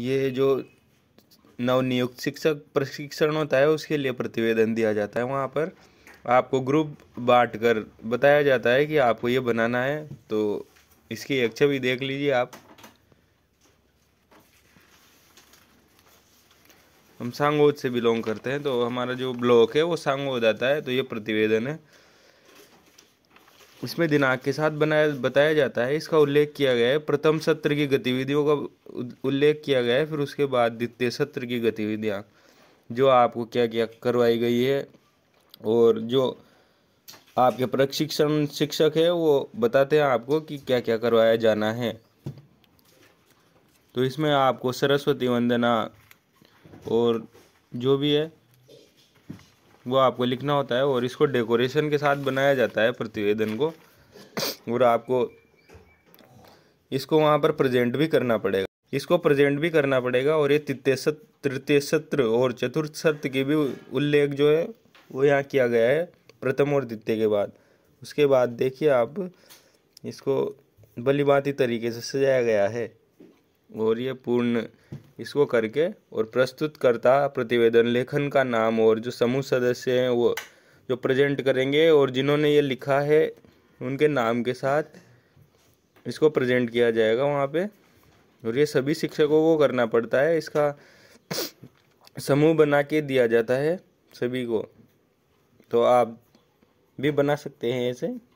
ये जो नवनियुक्त शिक्षक प्रशिक्षण होता है उसके लिए प्रतिवेदन दिया जाता है वहाँ पर आपको ग्रुप बांट कर बताया जाता है कि आपको ये बनाना है तो इसकी एक भी देख लीजिए आप हम सांगोद से बिलोंग करते हैं तो हमारा जो ब्लॉक है वो सांगोद आता है तो ये प्रतिवेदन है इसमें दिनांक के साथ बनाया बताया जाता है इसका उल्लेख किया गया है प्रथम सत्र की गतिविधियों का उल्लेख किया गया है फिर उसके बाद द्वितीय सत्र की गतिविधियाँ जो आपको क्या क्या करवाई गई है और जो आपके प्रशिक्षण शिक्षक है वो बताते हैं आपको कि क्या क्या करवाया जाना है तो इसमें आपको सरस्वती वंदना और जो भी है वो आपको लिखना होता है और इसको डेकोरेशन के साथ बनाया जाता है प्रतिवेदन को और आपको इसको वहाँ पर प्रेजेंट भी करना पड़ेगा इसको प्रेजेंट भी करना पड़ेगा और ये तृतीय सत्र तृतीय सत्र और चतुर्थ सत्र की भी उल्लेख जो है वो यहाँ किया गया है प्रथम और द्वितीय के बाद उसके बाद देखिए आप इसको बलिबाती तरीके से सजाया गया है और ये पूर्ण इसको करके और प्रस्तुतकर्ता प्रतिवेदन लेखन का नाम और जो समूह सदस्य हैं वो जो प्रेजेंट करेंगे और जिन्होंने ये लिखा है उनके नाम के साथ इसको प्रेजेंट किया जाएगा वहाँ पे और ये सभी शिक्षकों को करना पड़ता है इसका समूह बना के दिया जाता है सभी को तो आप भी बना सकते हैं ऐसे